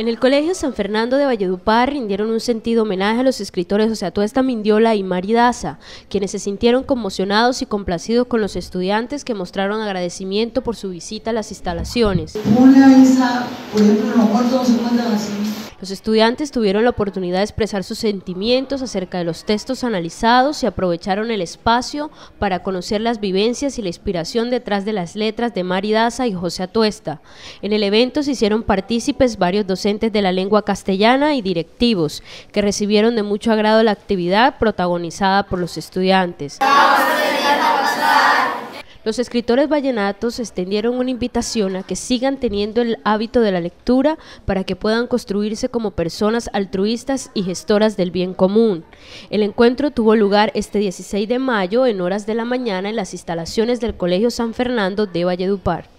En el Colegio San Fernando de Valledupar rindieron un sentido homenaje a los escritores José Atuesta Mindiola y Mari quienes se sintieron conmocionados y complacidos con los estudiantes que mostraron agradecimiento por su visita a las instalaciones. Ah, por ejemplo, los estudiantes tuvieron la oportunidad de expresar sus sentimientos acerca de los textos analizados y aprovecharon el espacio para conocer las vivencias y la inspiración detrás de las letras de Mari Daza y José Atuesta. En el evento se hicieron partícipes varios docentes de la lengua castellana y directivos, que recibieron de mucho agrado la actividad protagonizada por los estudiantes. Los escritores vallenatos extendieron una invitación a que sigan teniendo el hábito de la lectura para que puedan construirse como personas altruistas y gestoras del bien común. El encuentro tuvo lugar este 16 de mayo en horas de la mañana en las instalaciones del Colegio San Fernando de Valledupar.